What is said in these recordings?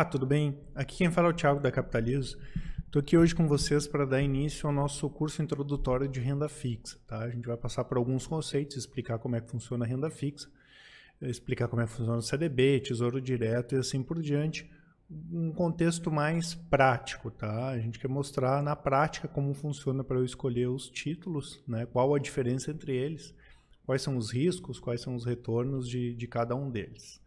Olá, tudo bem? Aqui quem fala é o Thiago da Capitalizo. Estou aqui hoje com vocês para dar início ao nosso curso introdutório de renda fixa. Tá? A gente vai passar por alguns conceitos, explicar como é que funciona a renda fixa, explicar como é que funciona o CDB, Tesouro Direto e assim por diante, um contexto mais prático. Tá? A gente quer mostrar na prática como funciona para eu escolher os títulos, né? qual a diferença entre eles, quais são os riscos, quais são os retornos de, de cada um deles.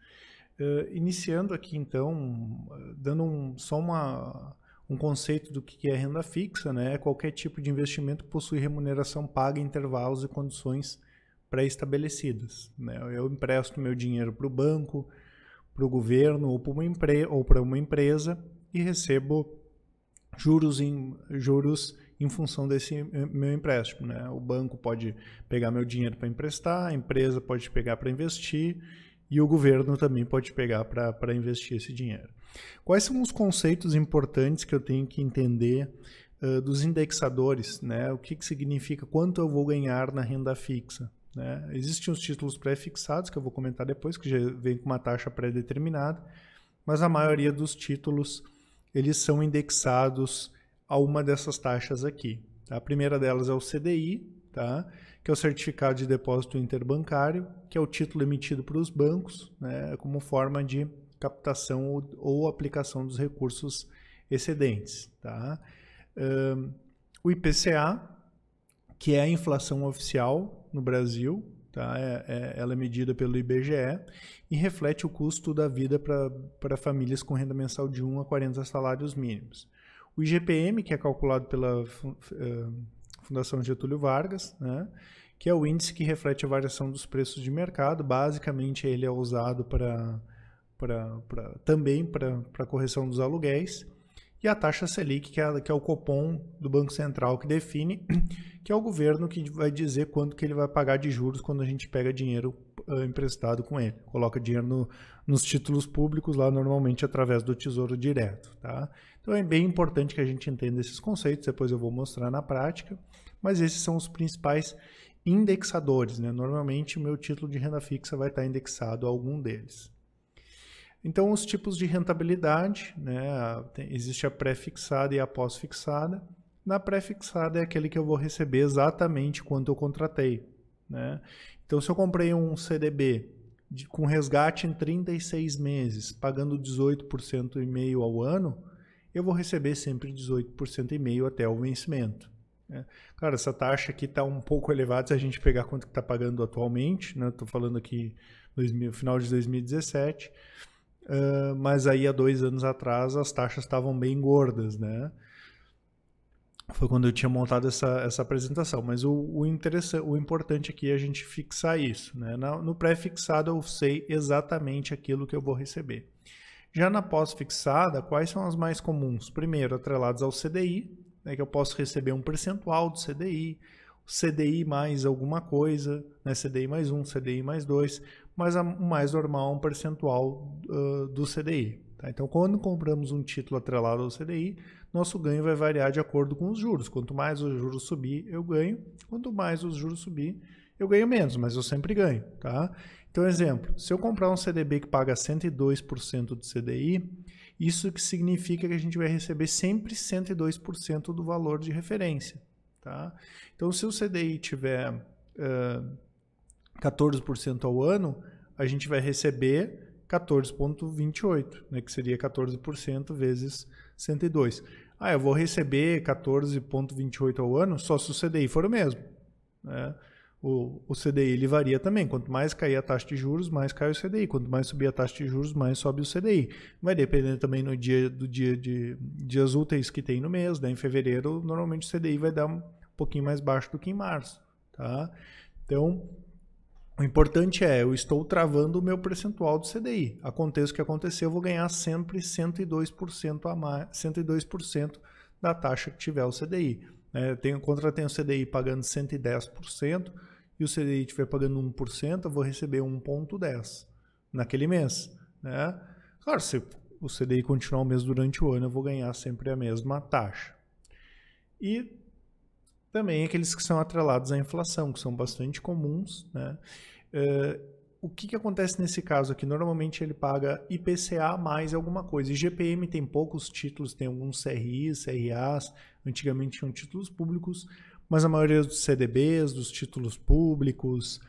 Uh, iniciando aqui, então, dando um, só uma, um conceito do que é renda fixa, né? É qualquer tipo de investimento possui remuneração paga em intervalos e condições pré-estabelecidas. Né? Eu empresto meu dinheiro para o banco, para o governo ou para uma, empre uma, empresa e recebo juros em, juros em função desse eh, meu empréstimo. Né? O banco pode pegar meu dinheiro para emprestar, a empresa pode pegar para investir e o governo também pode pegar para investir esse dinheiro. Quais são os conceitos importantes que eu tenho que entender uh, dos indexadores? Né? O que, que significa quanto eu vou ganhar na renda fixa? Né? Existem os títulos pré-fixados, que eu vou comentar depois, que já vem com uma taxa pré-determinada, mas a maioria dos títulos eles são indexados a uma dessas taxas aqui. Tá? A primeira delas é o CDI, tá? que é o certificado de depósito interbancário, que é o título emitido para os bancos, né, como forma de captação ou, ou aplicação dos recursos excedentes. Tá? Um, o IPCA, que é a inflação oficial no Brasil, tá? É, é, ela é medida pelo IBGE e reflete o custo da vida para famílias com renda mensal de 1 a 40 salários mínimos. O IGPM, que é calculado pela uh, Fundação Getúlio Vargas, né? que é o índice que reflete a variação dos preços de mercado. Basicamente, ele é usado para também para a correção dos aluguéis. E a taxa Selic, que é, que é o copom do Banco Central que define, que é o governo que vai dizer quanto que ele vai pagar de juros quando a gente pega dinheiro eh, emprestado com ele. Coloca dinheiro no, nos títulos públicos lá normalmente através do Tesouro Direto, tá? Então é bem importante que a gente entenda esses conceitos, depois eu vou mostrar na prática, mas esses são os principais indexadores, né? Normalmente o meu título de renda fixa vai estar indexado a algum deles. Então os tipos de rentabilidade, né? Existe a pré-fixada e a pós-fixada. Na pré-fixada é aquele que eu vou receber exatamente quanto eu contratei, né? Então, se eu comprei um CDB de, com resgate em 36 meses, pagando 18% e meio ao ano, eu vou receber sempre 18% e meio até o vencimento. Né? Claro, essa taxa aqui está um pouco elevada se a gente pegar quanto que está pagando atualmente, estou né? falando aqui no final de 2017, uh, mas aí há dois anos atrás as taxas estavam bem gordas, né? foi quando eu tinha montado essa, essa apresentação. Mas o, o, interessante, o importante aqui é a gente fixar isso. Né? No, no pré-fixado eu sei exatamente aquilo que eu vou receber. Já na pós-fixada, quais são as mais comuns? Primeiro, atrelados ao CDI, né, que eu posso receber um percentual do CDI, CDI mais alguma coisa, né, CDI mais um, CDI mais dois, mas o mais normal é um percentual uh, do CDI. Tá? Então, quando compramos um título atrelado ao CDI, nosso ganho vai variar de acordo com os juros. Quanto mais o juros subir, eu ganho. Quanto mais o juros subir, eu ganho menos, mas eu sempre ganho, tá? Então, exemplo, se eu comprar um CDB que paga 102% do CDI, isso que significa que a gente vai receber sempre 102% do valor de referência, tá? Então, se o CDI tiver uh, 14% ao ano, a gente vai receber 14,28, né, que seria 14% vezes 102 ah, eu vou receber 14,28 ao ano, só se o CDI for o mesmo. Né? O, o, CDI ele varia também. Quanto mais cair a taxa de juros, mais cai o CDI. Quanto mais subir a taxa de juros, mais sobe o CDI. Vai depender também no dia do dia de dias úteis que tem no mês. Né? Em fevereiro, normalmente o CDI vai dar um pouquinho mais baixo do que em março. Tá? Então, o importante é, eu estou travando o meu percentual do CDI. Aconteça o que acontecer, eu vou ganhar sempre 102% a mais, 102% da taxa que tiver o CDI. Né? Eu tenho, contratei o CDI pagando 110% e o CDI estiver pagando 1%, eu vou receber 1,10% naquele mês. Né? Claro, se o CDI continuar o mês durante o ano, eu vou ganhar sempre a mesma taxa. E também aqueles que são atrelados à inflação, que são bastante comuns. Né? Uh, o que, que acontece nesse caso aqui? Normalmente ele paga IPCA mais alguma coisa. E GPM tem poucos títulos, tem alguns CRIs, CRAs, antigamente tinham títulos públicos, mas a maioria dos CDBs, dos títulos públicos,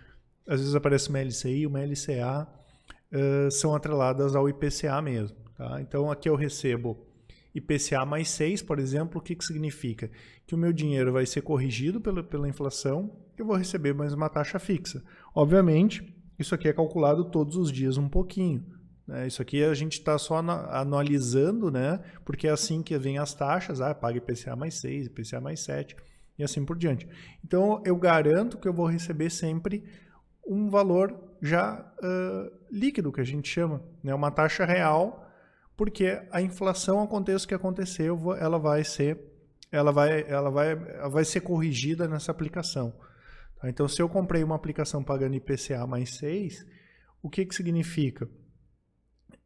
às vezes aparece uma LCI, uma LCA, uh, eh, são atreladas ao IPCA mesmo. Tá? Então aqui eu recebo IPCA mais 6, por exemplo, o que, que significa? Que o meu dinheiro vai ser corrigido pela, pela inflação, eu vou receber mais uma taxa fixa. Obviamente, isso aqui é calculado todos os dias um pouquinho. Né? Isso aqui a gente está só analisando, né? porque é assim que vem as taxas, ah, paga IPCA mais 6, IPCA mais 7 e assim por diante. Então, eu garanto que eu vou receber sempre um valor já uh, líquido, que a gente chama, né? uma taxa real porque a inflação aconteça o que aconteceu ela vai ser ela vai, ela vai, ela vai ser corrigida nessa aplicação. Tá? Então, se eu comprei uma aplicação pagando IPCA mais 6, o que, que significa?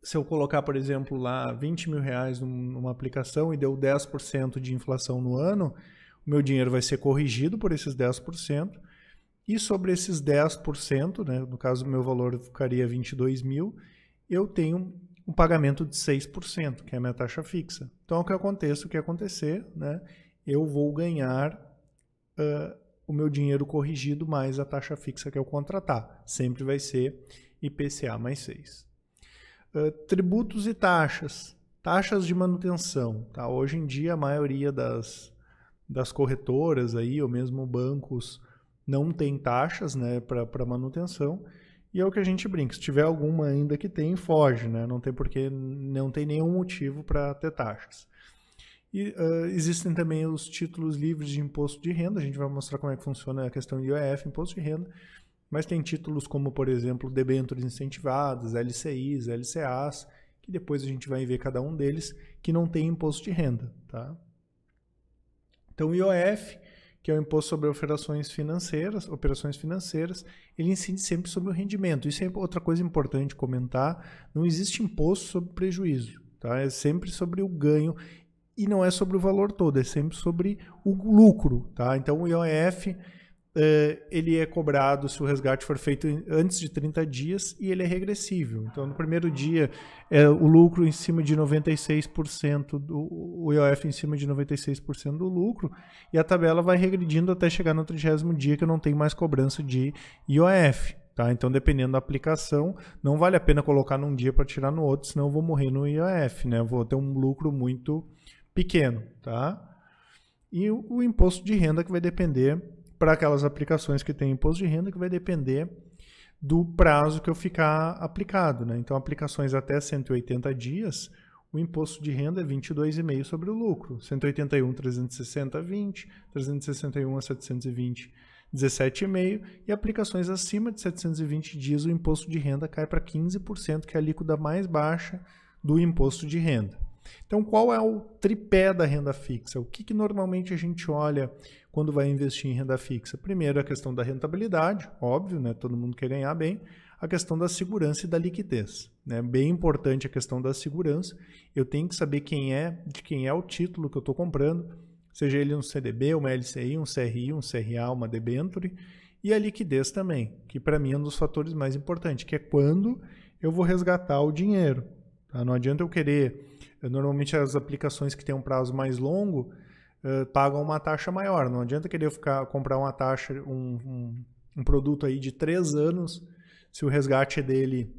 Se eu colocar, por exemplo, lá 20 mil reais numa aplicação e deu 10% de inflação no ano, o meu dinheiro vai ser corrigido por esses 10%, e sobre esses 10%, né, no caso o meu valor ficaria 22 mil, eu tenho um pagamento de 6%, que é a minha taxa fixa. Então, o que aconteça, o que acontecer, né, eu vou ganhar uh, o meu dinheiro corrigido mais a taxa fixa que eu contratar. Sempre vai ser IPCA mais 6. Uh, tributos e taxas. Taxas de manutenção. Tá? Hoje em dia, a maioria das, das corretoras aí, ou mesmo bancos não tem taxas né, para manutenção e é o que a gente brinca. Se tiver alguma ainda que tem, foge, né? Não tem porque não tem nenhum motivo para ter taxas. E uh, existem também os títulos livres de imposto de renda. A gente vai mostrar como é que funciona a questão do IOF, imposto de renda. Mas tem títulos como, por exemplo, debêntures incentivadas, LCIs, LCAs, que depois a gente vai ver cada um deles que não tem imposto de renda, tá? Então, IOF que é o imposto sobre operações financeiras, operações financeiras, ele incide sempre sobre o rendimento. Isso é outra coisa importante comentar. Não existe imposto sobre prejuízo, tá? É sempre sobre o ganho e não é sobre o valor todo, é sempre sobre o lucro, tá? Então o IOF Uh, ele é cobrado se o resgate for feito antes de 30 dias e ele é regressível. Então, no primeiro dia, é o lucro em cima de 96%, do, o IOF em cima de 96% do lucro, e a tabela vai regredindo até chegar no 30 dia que não tem mais cobrança de IOF. Tá? Então, dependendo da aplicação, não vale a pena colocar num dia para tirar no outro, senão eu vou morrer no IOF, né? Eu vou ter um lucro muito pequeno, tá? E o, o imposto de renda que vai depender para aquelas aplicações que têm imposto de renda, que vai depender do prazo que eu ficar aplicado. Né? Então, aplicações até 180 dias, o imposto de renda é 22,5 sobre o lucro. 181, 360, 20, 361 a 720, 17,5 e aplicações acima de 720 dias, o imposto de renda cai para 15%, que é a alíquota mais baixa do imposto de renda. Então, qual é o tripé da renda fixa? O que, que normalmente a gente olha quando vai investir em renda fixa? Primeiro, a questão da rentabilidade, óbvio, né? todo mundo quer ganhar bem. A questão da segurança e da liquidez. Né? Bem importante a questão da segurança. Eu tenho que saber quem é, de quem é o título que eu estou comprando, seja ele um CDB, uma LCI, um CRI, um CRA, uma debenture. E a liquidez também, que para mim é um dos fatores mais importantes, que é quando eu vou resgatar o dinheiro. Tá? Não adianta eu querer. Eh, normalmente as aplicações que têm um prazo mais longo, eh, pagam uma taxa maior. Não adianta querer ficar, comprar uma taxa, um, um, um produto aí de três anos, se o resgate dele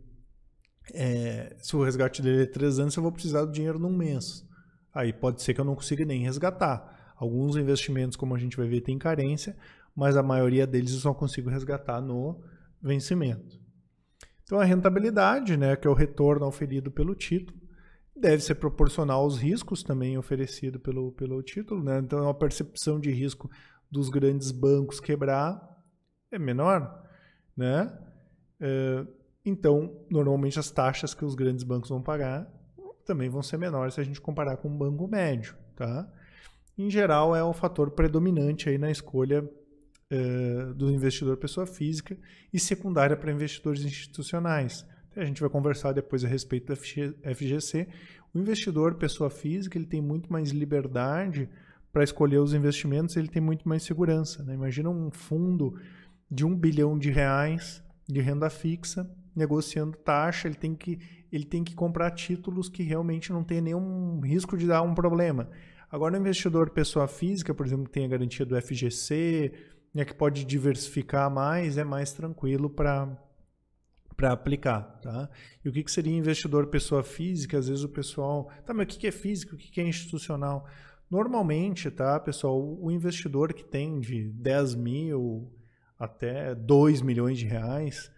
é, se o resgate dele é três anos, eu vou precisar do dinheiro num mês. Aí pode ser que eu não consiga nem resgatar. Alguns investimentos, como a gente vai ver, tem carência, mas a maioria deles eu só consigo resgatar no vencimento. Então a rentabilidade, né, que é o retorno oferido pelo título, deve ser proporcional aos riscos também oferecido pelo, pelo título, né? Então a percepção de risco dos grandes bancos quebrar é menor, né? É, então, normalmente as taxas que os grandes bancos vão pagar também vão ser menores se a gente comparar com um banco médio, tá? Em geral, é o um fator predominante aí na escolha é, do investidor pessoa física e secundária para investidores institucionais a gente vai conversar depois a respeito da FGC. O investidor, pessoa física, ele tem muito mais liberdade para escolher os investimentos, ele tem muito mais segurança. Né? Imagina um fundo de um bilhão de reais de renda fixa negociando taxa, ele tem que ele tem que comprar títulos que realmente não tem nenhum risco de dar um problema. Agora, o investidor pessoa física, por exemplo, que tem a garantia do FGC, né, que pode diversificar mais, é mais tranquilo para para aplicar, tá? E o que, que seria investidor pessoa física? Às vezes o pessoal, tá, mas o que, que é físico, o que, que é institucional? Normalmente, tá, pessoal, o investidor que tem de 10 mil até 2 milhões de reais,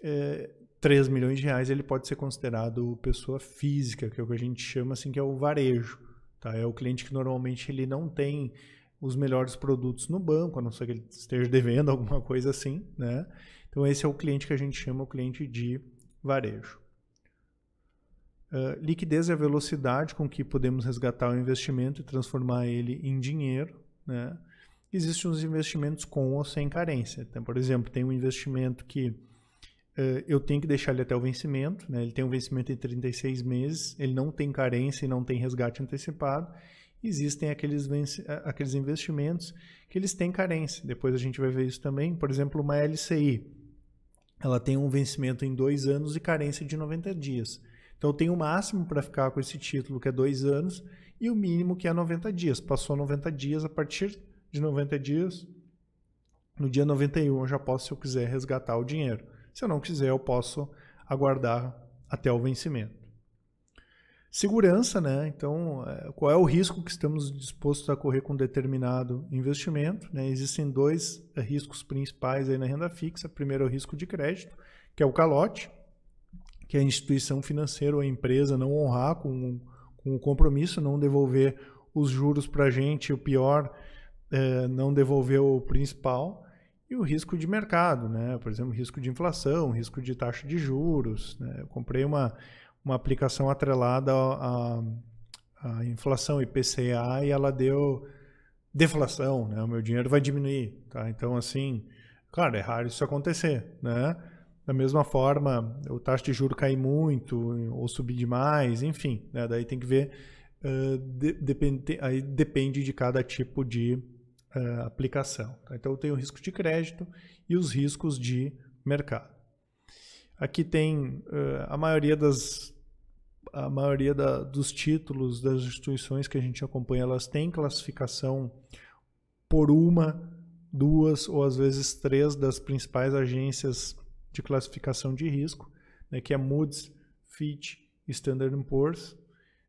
é, 3 milhões de reais, ele pode ser considerado pessoa física, que é o que a gente chama assim, que é o varejo. Tá? É o cliente que normalmente ele não tem os melhores produtos no banco, a não ser que ele esteja devendo alguma coisa assim, né? Então, esse é o cliente que a gente chama o cliente de varejo. Uh, liquidez é a velocidade com que podemos resgatar o investimento e transformar ele em dinheiro. Né? Existem os investimentos com ou sem carência. Então, por exemplo, tem um investimento que uh, eu tenho que deixar ele até o vencimento. Né? Ele tem um vencimento em 36 meses, ele não tem carência e não tem resgate antecipado. Existem aqueles, ah, aqueles investimentos que eles têm carência. Depois a gente vai ver isso também. Por exemplo, uma LCI ela tem um vencimento em dois anos e carência de 90 dias. Então tem o máximo para ficar com esse título, que é dois anos, e o mínimo que é 90 dias. Passou 90 dias, a partir de 90 dias, no dia 91 eu já posso, se eu quiser, resgatar o dinheiro. Se eu não quiser, eu posso aguardar até o vencimento segurança, né? Então, é, qual é o risco que estamos dispostos a correr com determinado investimento? Né? Existem dois é, riscos principais aí na renda fixa. Primeiro é o risco de crédito, que é o calote, que é a instituição financeira ou a empresa não honrar com, com o compromisso, não devolver os juros para a gente, o pior, é, não devolver o principal. E o risco de mercado, né? Por exemplo, risco de inflação, risco de taxa de juros. Né? Eu comprei uma uma aplicação atrelada à, à inflação IPCA e ela deu deflação, né? O meu dinheiro vai diminuir, tá? Então, assim, claro, é raro isso acontecer, né? Da mesma forma, o taxa de juro cair muito ou subir demais, enfim, né? Daí tem que ver, uh, de, depende, aí depende de cada tipo de uh, aplicação. Tá? Então, tem o risco de crédito e os riscos de mercado. Aqui tem uh, a maioria das, a maioria da, dos títulos das instituições que a gente acompanha, elas têm classificação por uma, duas ou às vezes três das principais agências de classificação de risco, né, que é Moody's, Fitch Standard Poor's.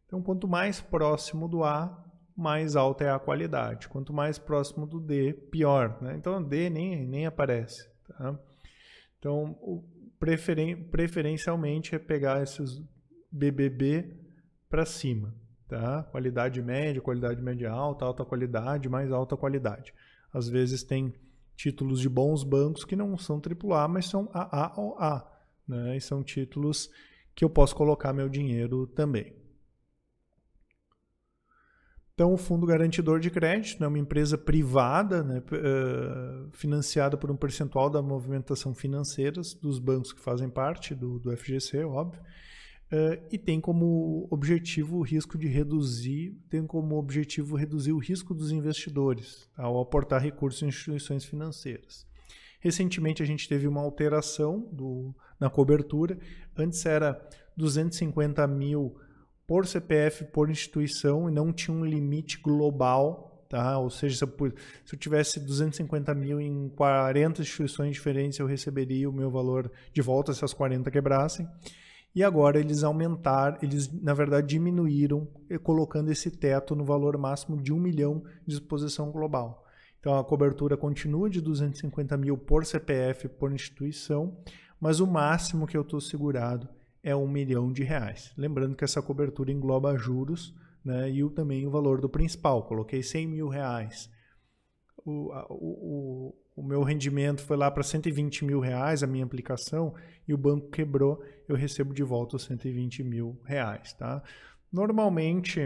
Então, quanto mais próximo do A, mais alta é a qualidade. Quanto mais próximo do D, pior. Né? Então, D nem, nem aparece. Tá? Então, preferen, preferencialmente é pegar esses BBB para cima, tá? Qualidade média, qualidade média alta, alta qualidade, mais alta qualidade. Às vezes tem títulos de bons bancos que não são AAA, mas são AAOA, né? E são títulos que eu posso colocar meu dinheiro também. Então, o Fundo Garantidor de Crédito é uma empresa privada, né, eh, financiada por um percentual da movimentação financeira dos bancos que fazem parte do, do FGC, óbvio, Uh, e tem como objetivo o risco de reduzir, tem como objetivo reduzir o risco dos investidores ao aportar recursos em instituições financeiras. Recentemente a gente teve uma alteração do, na cobertura. Antes era 250 mil por CPF por instituição e não tinha um limite global. Tá? Ou seja, se eu, se eu tivesse 250 mil em 40 instituições diferentes, eu receberia o meu valor de volta se as 40 quebrassem e agora eles aumentaram, eles na verdade diminuíram, eh, colocando esse teto no valor máximo de 1 milhão de exposição global. Então a cobertura continua de 250 mil por CPF por instituição, mas o máximo que eu estou segurado é um milhão de reais. Lembrando que essa cobertura engloba juros né, e também o valor do principal. Coloquei 100 mil reais o, o, o meu rendimento foi lá para 120 mil reais, a minha aplicação, e o banco quebrou, eu recebo de volta os 120 mil reais, tá? Normalmente,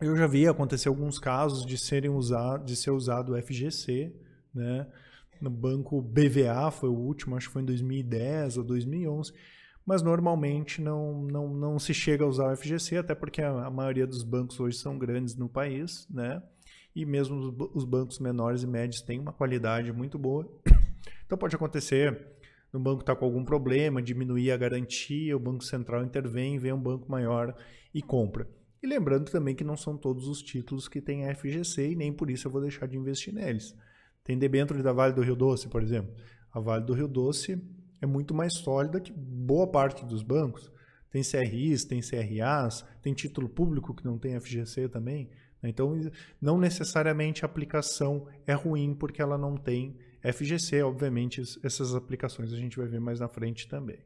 eu já vi acontecer alguns casos de, serem usados de ser usado o FGC, né? No banco BVA foi o último, acho que foi em 2010 ou 2011, mas normalmente não, não, não se chega a usar o FGC, até porque a, a maioria dos bancos hoje são grandes no país, né? e mesmo os bancos menores e médios têm uma qualidade muito boa. Então pode acontecer no banco está com algum problema, diminuir a garantia, o Banco Central intervém, vem um banco maior e compra. E lembrando também que não são todos os títulos que têm a FGC e nem por isso eu vou deixar de investir neles. Tem debênture da Vale do Rio Doce, por exemplo. A Vale do Rio Doce é muito mais sólida que boa parte dos bancos. Tem CRIs, tem CRAs, tem título público que não tem FGC também. Então, não necessariamente a aplicação é ruim porque ela não tem FGC. Obviamente, essas aplicações a gente vai ver mais na frente também.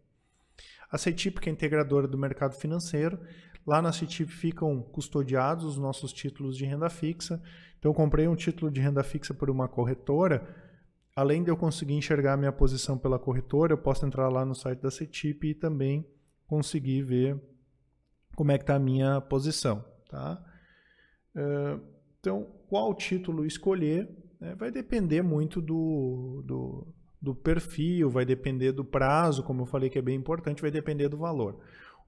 A CETIP, que é integradora do mercado financeiro, lá na CETIP ficam custodiados os nossos títulos de renda fixa. Então, eu comprei um título de renda fixa por uma corretora. Além de eu conseguir enxergar a minha posição pela corretora, eu posso entrar lá no site da CETIP e também conseguir ver como é que está a minha posição. Tá? Eh, então, qual título escolher né, vai depender muito do, do, do, perfil, vai depender do prazo, como eu falei que é bem importante, vai depender do valor.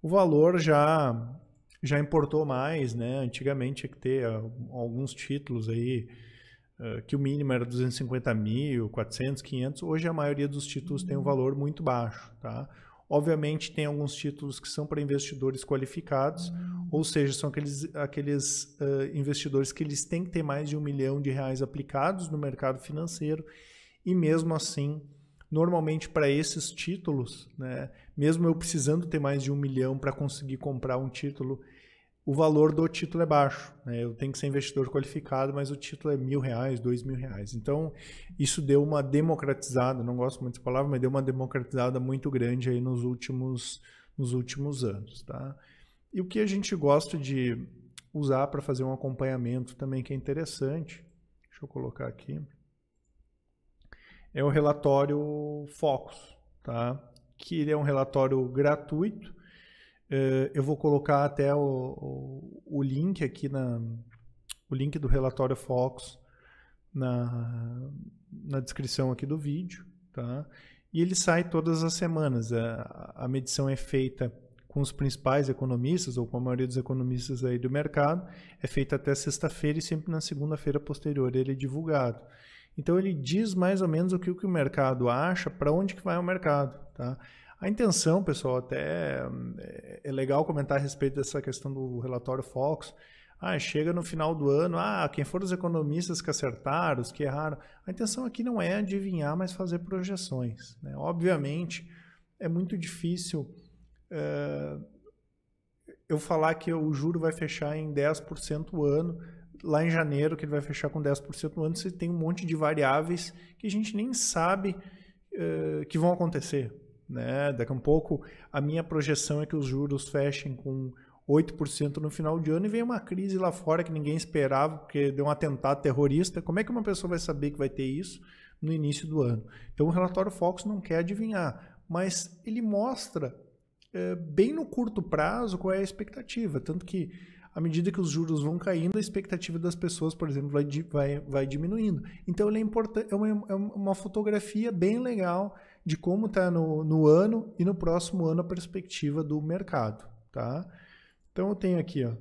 O valor já já importou mais, né? Antigamente tinha que ter alguns títulos aí eh, que o mínimo era 250 mil, 400, 500. Hoje a maioria dos títulos tem um uhum. valor muito baixo, tá? Obviamente, tem alguns títulos que são para investidores qualificados, hum. ou seja, são aqueles, aqueles uh, investidores que eles têm que ter mais de um milhão de reais aplicados no mercado financeiro, e mesmo assim, normalmente para esses títulos, né, mesmo eu precisando ter mais de um milhão para conseguir comprar um título o valor do título é baixo. Né? Eu tenho que ser investidor qualificado, mas o título é mil reais, dois mil reais. Então, isso deu uma democratizada, não gosto muito dessa palavra, mas deu uma democratizada muito grande aí nos últimos, nos últimos anos. Tá? E o que a gente gosta de usar para fazer um acompanhamento também que é interessante, deixa eu colocar aqui, é o relatório Focus, tá? que ele é um relatório gratuito, eh, eu vou colocar até o, o, o, link aqui na o link do relatório Fox na, na descrição aqui do vídeo, tá? E ele sai todas as semanas. A, a medição é feita com os principais economistas ou com a maioria dos economistas aí do mercado, é feita até sexta-feira e sempre na segunda-feira posterior ele é divulgado. Então ele diz mais ou menos o que, o, que o mercado acha, para onde que vai o mercado, tá? A intenção, pessoal, até eh, é legal comentar a respeito dessa questão do relatório Fox. Ah, chega no final do ano, ah, quem foram os economistas que acertaram, os que erraram. A intenção aqui não é adivinhar, mas fazer projeções. Né? Obviamente, é muito difícil é, eu falar que o juro vai fechar em 10% o ano, lá em janeiro, que ele vai fechar com 10% o ano, você tem um monte de variáveis que a gente nem sabe eh, que vão acontecer. Né? Daqui a um pouco a minha projeção é que os juros fechem com 8% no final de ano e vem uma crise lá fora que ninguém esperava, porque deu um atentado terrorista. Como é que uma pessoa vai saber que vai ter isso no início do ano? Então o relatório Fox não quer adivinhar, mas ele mostra é, bem no curto prazo qual é a expectativa. Tanto que à medida que os juros vão caindo, a expectativa das pessoas, por exemplo, vai, vai, vai diminuindo. Então ele é, é, uma, é uma fotografia bem legal de como está no, no ano e no próximo ano a perspectiva do mercado, tá? Então eu tenho aqui, ó,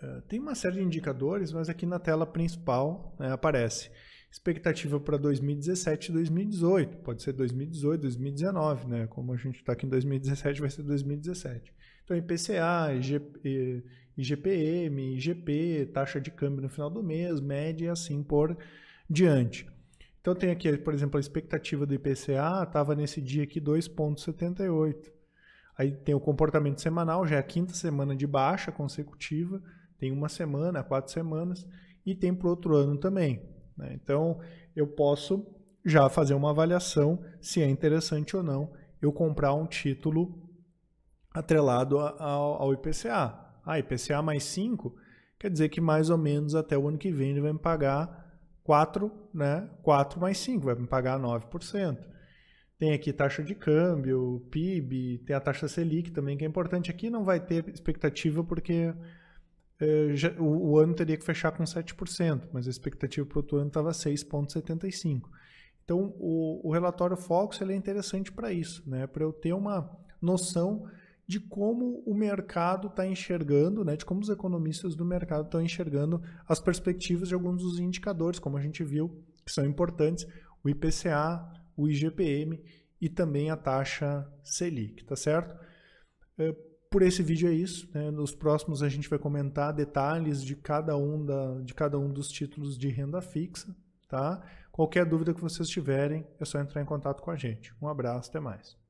é, tem uma série de indicadores, mas aqui na tela principal né, aparece expectativa para 2017 e 2018. Pode ser 2018, 2019, né? Como a gente está aqui em 2017, vai ser 2017. Então, IPCA, IG, IGPM, IGP, taxa de câmbio no final do mês, média e assim por diante. Então tem aqui, por exemplo, a expectativa do IPCA estava nesse dia aqui 2,78. Aí tem o comportamento semanal, já é a quinta semana de baixa consecutiva, tem uma semana, quatro semanas, e tem para o outro ano também. Né? Então eu posso já fazer uma avaliação se é interessante ou não eu comprar um título atrelado ao, ao IPCA. Ah, IPCA mais 5 quer dizer que mais ou menos até o ano que vem ele vai me pagar 4, né? 4 mais 5 vai me pagar 9%. Tem aqui taxa de câmbio, PIB, tem a taxa Selic também, que é importante. Aqui não vai ter expectativa porque eh, já, o, o, ano teria que fechar com 7%, mas a expectativa para o outro ano estava 6,75%. Então, o, o relatório Fox ele é interessante para isso, né? para eu ter uma noção de como o mercado está enxergando, né, de como os economistas do mercado estão enxergando as perspectivas de alguns dos indicadores, como a gente viu, que são importantes, o IPCA, o IGPM e também a taxa Selic, tá certo? Eh, por esse vídeo é isso. Né? Nos próximos a gente vai comentar detalhes de cada um da, de cada um dos títulos de renda fixa, tá? Qualquer dúvida que vocês tiverem, é só entrar em contato com a gente. Um abraço, até mais.